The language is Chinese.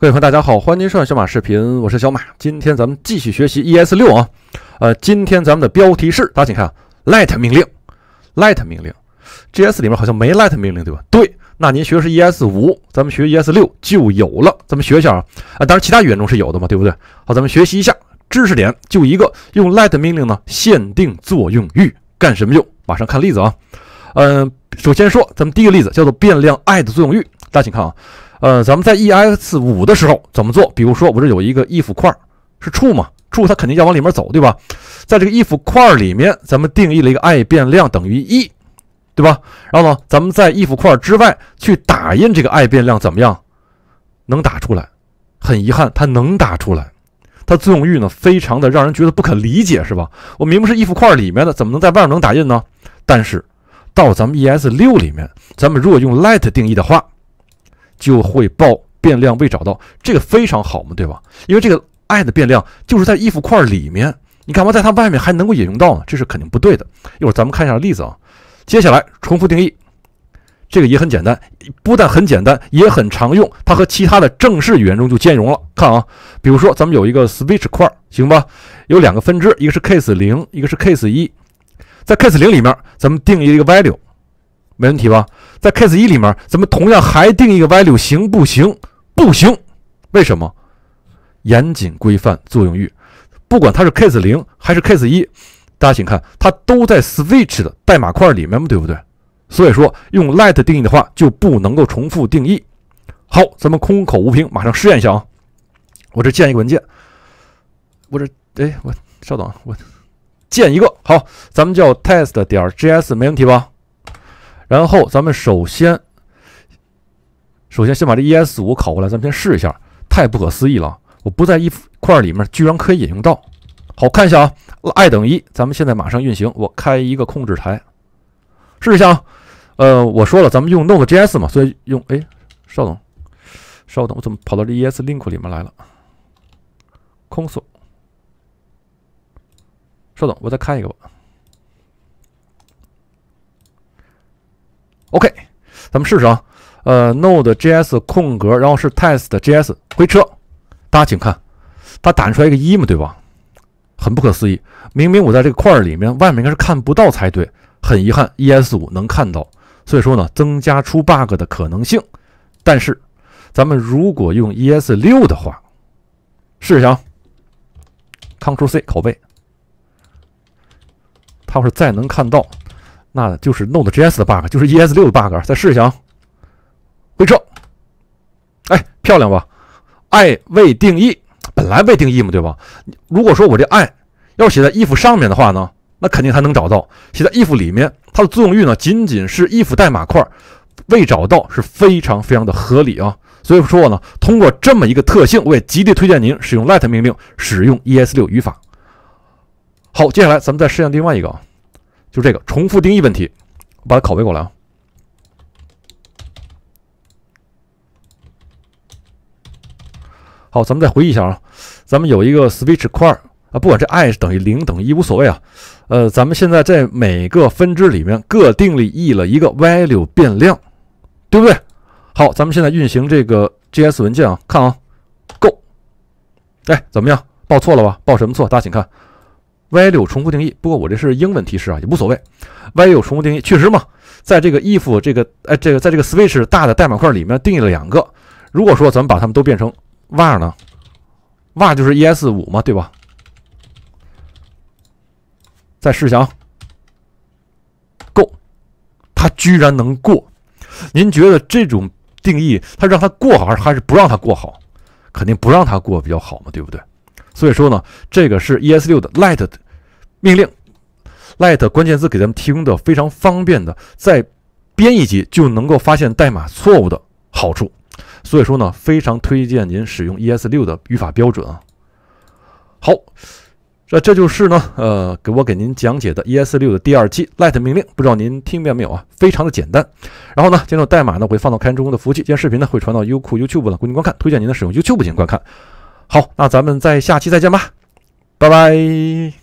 各位朋友，大家好，欢迎您收看小马视频，我是小马。今天咱们继续学习 ES6 啊，呃，今天咱们的标题是，大家请看啊，light 命令，light 命令 g s 里面好像没 light 命令对吧？对，那您学的是 ES5，咱们学 ES6 就有了，咱们学一下啊啊，当然其他语言中是有的嘛，对不对？好，咱们学习一下知识点，就一个用 light 命令呢限定作用域，干什么用？马上看例子啊，嗯，首先说咱们第一个例子叫做变量 i 的作用域，大家请看啊。呃，咱们在 ES 五的时候怎么做？比如说，我这有一个 if 块，是处嘛？处它肯定要往里面走，对吧？在这个 if 块里面，咱们定义了一个 i 变量等于一，对吧？然后呢，咱们在 if 块之外去打印这个 i 变量，怎么样？能打出来？很遗憾，它能打出来。它作用域呢，非常的让人觉得不可理解，是吧？我明明是 if 块里面的，怎么能在外面能打印呢？但是到咱们 ES 六里面，咱们如果用 let 定义的话，就会报变量未找到，这个非常好嘛，对吧？因为这个 i 的变量就是在 if 块里面，你干嘛在它外面还能够引用到呢？这是肯定不对的。一会儿咱们看一下例子啊。接下来重复定义，这个也很简单，不但很简单，也很常用。它和其他的正式语言中就兼容了。看啊，比如说咱们有一个 switch 块，行吧？有两个分支，一个是 case 零，一个是 case 一。在 case 零里面，咱们定义一个 value。没问题吧？在 case 一里面，咱们同样还定一个 value，行不行？不行，为什么？严谨规范作用域，不管它是 case 零还是 case 一，大家请看，它都在 switch 的代码块里面对不对？所以说用 let 定义的话，就不能够重复定义。好，咱们空口无凭，马上试验一下啊！我这建一个文件，我这，哎，我稍等，我建一个。好，咱们叫 test 点 js，没问题吧？然后咱们首先，首先先把这 ES 五拷过来，咱们先试一下。太不可思议了，我不在一块里面，居然可以引用到。好看一下啊，i 等于一。咱们现在马上运行，我开一个控制台，试一下啊。呃，我说了，咱们用 Node.js 嘛，所以用。哎，稍等，稍等，我怎么跑到这 ES Link 里面来了？Console。稍等，我再开一个吧。OK，咱们试试啊。呃，node js 空格，然后是 test js 回车。大家请看，它打出来一个一嘛，对吧？很不可思议，明明我在这个块里面，外面应该是看不到才对。很遗憾，ES5 能看到，所以说呢，增加出 bug 的可能性。但是，咱们如果用 ES6 的话，试下啊。c t r l C，拷贝。它要是再能看到。那就是 Node.js 的 bug，就是 ES6 的 bug。再试一下，啊，回车。哎，漂亮吧？i 未定义，本来未定义嘛，对吧？如果说我这 i 要写在衣服上面的话呢，那肯定还能找到；写在衣服里面，它的作用域呢，仅仅是衣服代码块，未找到是非常非常的合理啊。所以说呢，通过这么一个特性，我也极力推荐您使用 let 命令，使用 ES6 语法。好，接下来咱们再试一下另外一个。啊。就这个重复定义问题，把它拷贝过来啊。好，咱们再回忆一下啊，咱们有一个 switch 块啊，不管这 i 是等于零等于一无所谓啊。呃，咱们现在在每个分支里面各定义了一个 value 变量，对不对？好，咱们现在运行这个 js 文件啊，看啊，go，哎，怎么样？报错了吧？报什么错？大家请看。y 六重复定义，不过我这是英文提示啊，也无所谓。y 六重复定义确实嘛，在这个 if 这个哎这个在这个 switch 大的代码块里面定义了两个。如果说咱们把它们都变成 var 呢，var 就是 e s 五嘛，对吧？再试下，够，它居然能过。您觉得这种定义，它让它过好还是还是不让它过好？肯定不让它过比较好嘛，对不对？所以说呢，这个是 e s 六的 light。命令，light 关键字给咱们提供的非常方便的，在编译级就能够发现代码错误的好处。所以说呢，非常推荐您使用 ES 六的语法标准啊。好，这这就是呢，呃，给我给您讲解的 ES 六的第二期 light 命令，不知道您听明白没有啊？非常的简单。然后呢，今天的代码呢，会放到开中的服务器，今天视频呢会传到优酷 YouTube 呢，供您观看，推荐您的使用 YouTube 进行观看。好，那咱们在下期再见吧，拜拜。